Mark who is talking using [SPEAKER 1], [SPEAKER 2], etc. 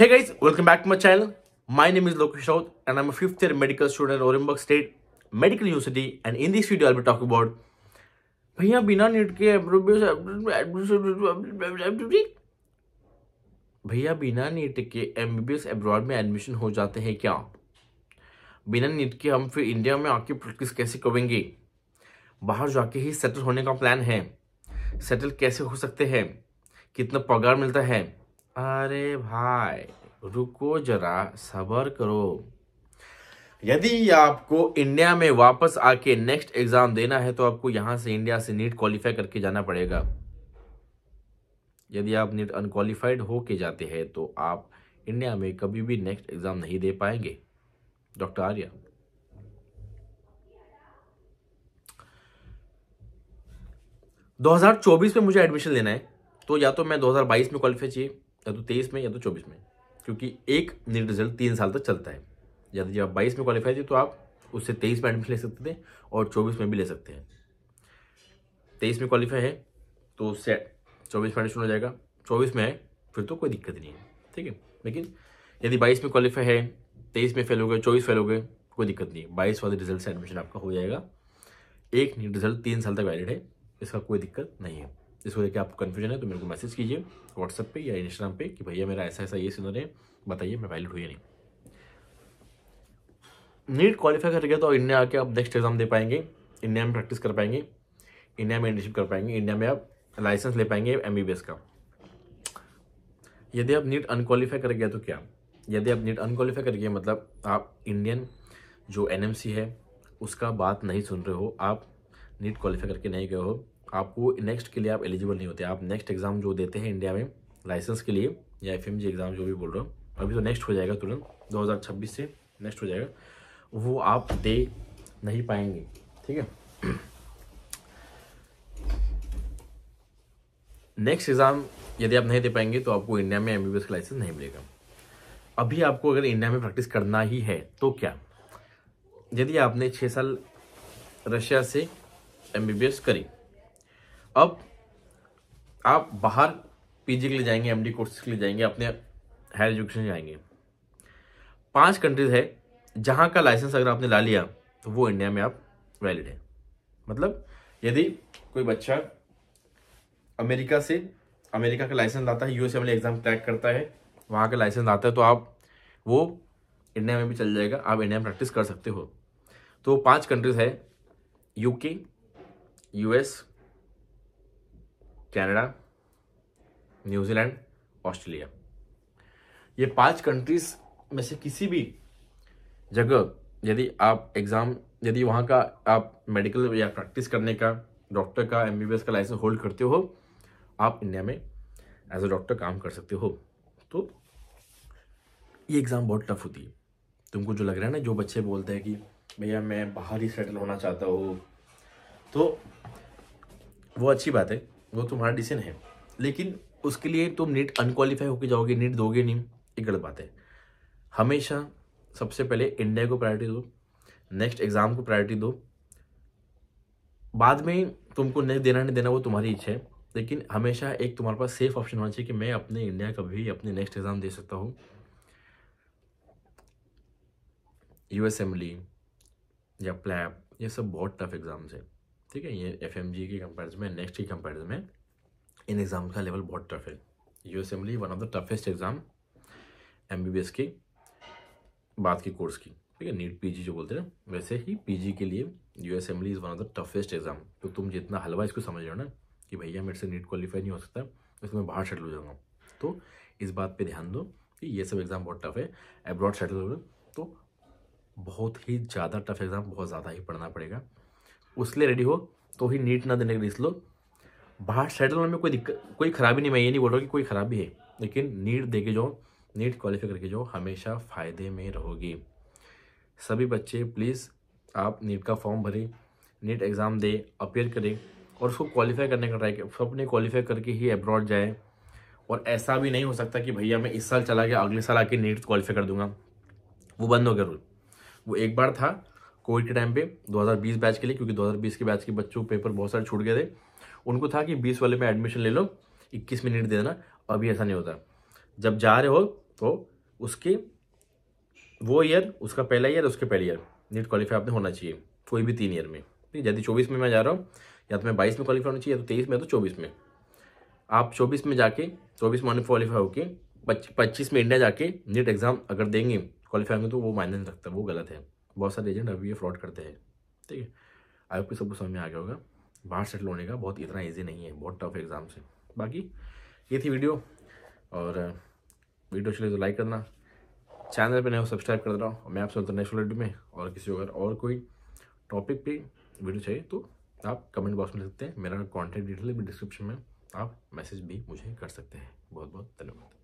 [SPEAKER 1] Hey guys, welcome back to my channel. My name is Lokesh Raut and I'm a fifth year medical student at Orenburg State Medical University and in this video I'll be talking about भैया बिना net के भैया बिना नीट के M MBBS abroad में admission हो जाते हैं क्या बिना नीट के हम फिर इंडिया में आके प्रैक्टिस कैसे करेंगे बाहर जाके ही सेटल होने का प्लान है सेटल कैसे हो सकते हैं कितना पगार मिलता है अरे भाई रुको जरा सबर करो यदि आपको इंडिया में वापस आके नेक्स्ट एग्जाम देना है तो आपको यहां से इंडिया से नीट क्वालिफाई करके जाना पड़ेगा यदि आप नीट अनक्वालिफाइड होके जाते हैं तो आप इंडिया में कभी भी नेक्स्ट एग्जाम नहीं दे पाएंगे डॉक्टर आर्या दो हजार चौबीस में मुझे एडमिशन लेना है तो या तो मैं 2022 में क्वालिफाई चाहिए या तो तेईस में या तो चौबीस में क्योंकि एक नीट रिजल्ट तीन साल तक चलता है यदि जब आप बाईस में क्वालिफाई थे तो आप उससे तेईस में एडमिशन ले सकते थे और चौबीस में भी ले सकते हैं तेईस में क्वालिफाई है तो उससे चौबीस में एडमिशन हो जाएगा चौबीस में है फिर तो कोई दिक्कत नहीं है ठीक है लेकिन यदि बाईस में क्वालिफाई है तेईस में फेल हो गए चौबीस फेल हो गए कोई दिक्कत नहीं है बाईस वाले रिजल्ट से एडमिशन आपका हो जाएगा एक नीट रिजल्ट तीन साल तक वैलिड है इसका कोई दिक्कत नहीं है इसको लेकर आपको कन्फ्यूजन है तो मेरे को मैसेज कीजिए व्हाट्सएप पे या इंस्टाग्राम पे कि भैया मेरा ऐसा ऐसा ये सीनर है बताइए मैं वैलिड हुई नहीं नीट क्वालिफाई कर गया तो इंडिया आके आप नेक्स्ट एग्जाम दे पाएंगे इंडिया में प्रैक्टिस कर पाएंगे इंडिया में इंटर्नशिप कर पाएंगे इंडिया में आप लाइसेंस ले पाएंगे एम का यदि आप नीट अनक्वालीफाई कर गया तो क्या यदि आप नीट अनक्वालीफाई कर गए मतलब आप इंडियन जो एन है उसका बात नहीं सुन रहे हो आप नीट क्वालिफाई करके नहीं गए हो आपको नेक्स्ट के लिए आप एलिजिबल नहीं होते आप नेक्स्ट एग्ज़ाम जो देते हैं इंडिया में लाइसेंस के लिए या एफ एग्ज़ाम जो भी बोल रहे हो अभी तो नेक्स्ट हो जाएगा तुरंत 2026 से नेक्स्ट हो जाएगा वो आप दे नहीं पाएंगे ठीक है नेक्स्ट एग्ज़ाम यदि आप नहीं दे पाएंगे तो आपको इंडिया में एम का लाइसेंस नहीं मिलेगा अभी आपको अगर इंडिया में प्रैक्टिस करना ही है तो क्या यदि आपने छः साल रशिया से एम करी अब आप बाहर पीजी के लिए जाएंगे एमडी कोर्स के लिए जाएंगे अपने हायर एजुकेशन जाएंगे पांच कंट्रीज है जहां का लाइसेंस अगर आपने ला लिया तो वो इंडिया में आप वैलिड है मतलब यदि कोई बच्चा अमेरिका से अमेरिका का लाइसेंस आता है यूएसए वाले एग्जाम क्रैक करता है वहाँ का लाइसेंस आता है तो आप वो इंडिया में भी चल जाएगा आप इंडिया में प्रैक्टिस कर सकते हो तो पांच कंट्रीज है UK US Canada New Zealand Australia ये पांच कंट्रीज में से किसी भी जगह यदि आप एग्ज़ाम यदि वहाँ का आप मेडिकल या प्रैक्टिस करने का डॉक्टर का एम का लाइसेंस होल्ड करते हो आप इंडिया में एज अ डॉक्टर काम कर सकते हो तो ये एग्ज़ाम बहुत टफ होती है तुमको जो लग रहा है ना जो बच्चे बोलते हैं कि भैया मैं बाहर ही सेटल होना चाहता हूँ तो वो अच्छी बात है वो तुम्हारा डिसीजन है लेकिन उसके लिए तुम नीट अनकालीफाई होकर जाओगे नीट दोगे नहीं एक गलत बात है हमेशा सबसे पहले इंडिया को प्रायोरिटी दो नेक्स्ट एग्ज़ाम को प्रायोरिटी दो बाद में तुमको नेक्स्ट देना नहीं देना वो तुम्हारी इच्छा है लेकिन हमेशा एक तुम्हारे पास सेफ ऑप्शन होना चाहिए कि मैं अपने इंडिया का भी अपने नेक्स्ट एग्ज़ाम दे सकता हूँ यू एस e या प्लैब ये सब बहुत टफ एग्ज़ाम्स हैं ठीक है ये एफ एम जी के कंपेरिजन में नेक्स्ट के कंपेरिजन में इन एग्ज़ाम का लेवल बहुत टफ है USMLE one of the toughest exam M B B S की बात की कोर्स की ठीक है नीट पी जी जो बोलते हैं वैसे ही पी जी के लिए USMLE is one of the toughest exam तो तुम जितना हलवा इसको समझ रहे हो ना कि भैया मेरे से नीट क्वालिफाई नहीं हो सकता इसको तो मैं बाहर सेटल हो जाऊँगा तो इस बात पर ध्यान दो कि ये सब एग्ज़ाम बहुत टफ है एब्रॉड सेटल हो तो बहुत ही ज़्यादा टफ एग्ज़ाम बहुत ज़्यादा ही पढ़ना पड़ेगा उसके लिए रेडी हो तो ही नीट ना देने के लिए लो बाहर सेटलमेंट में कोई दिक्कत कोई खराबी नहीं मैं ये नहीं बोल रहा कि कोई खराबी है लेकिन नीट दे के जाओ नीट क्वालिफाई करके जाओ हमेशा फ़ायदे में रहोगी सभी बच्चे प्लीज़ आप नीट का फॉर्म भरें नीट एग्ज़ाम दें अपेयर करें और उसको क्वालिफाई करने का ट्राई करें अपने क्वालिफाई करके ही अब्रॉड जाए और ऐसा भी नहीं हो सकता कि भैया मैं इस साल चला गया अगले साल आके नीट क्वालिफाई कर दूंगा वो बंद हो गया रूल वो एक बार था कोविड के टाइम पे 2020 बैच के लिए क्योंकि 2020 के बैच के बच्चों पेपर बहुत सारे छूट गए थे उनको था कि 20 वाले में एडमिशन ले लो 21 मिनट दे देना अभी ऐसा नहीं होता जब जा रहे हो तो उसके वो ईयर उसका पहला ईयर उसके पहले ईयर नीट क्वालिफाई आपने होना चाहिए कोई भी तीन ईयर में ठीक यदि चौबीस में मैं जा रहा हूँ या तो मैं बाईस में क्वालिफाई होना चाहिए या तो तेईस में या तो चौबीस में आप चौबीस में जाके चौबीस में क्वालिफाई होकर पच्चीस में इंडिया जाके नीट एग्ज़ाम अगर देंगे क्वालिफाई में तो वो मायने नहीं रखता वो गलत है बहुत सारे एजेंट अभी ये फ्रॉड करते हैं ठीक है आई होप सबको समझ में आ गया होगा बाहर सेटल होने का बहुत इतना ईजी नहीं है बहुत टफ एग्ज़ाम से बाकी ये थी वीडियो और वीडियो uh, अच्छी लगी तो लाइक करना चैनल पे नए हो सब्सक्राइब कर रहा हूँ मैं आपसे नेक्स्ट वीडियो में और किसी अगर और कोई टॉपिक पे वीडियो चाहिए तो आप कमेंट बॉक्स में लिख सकते हैं मेरा कॉन्टैक्ट डिटेल भी डिस्क्रिप्शन में आप मैसेज भी मुझे कर सकते हैं बहुत बहुत धन्यवाद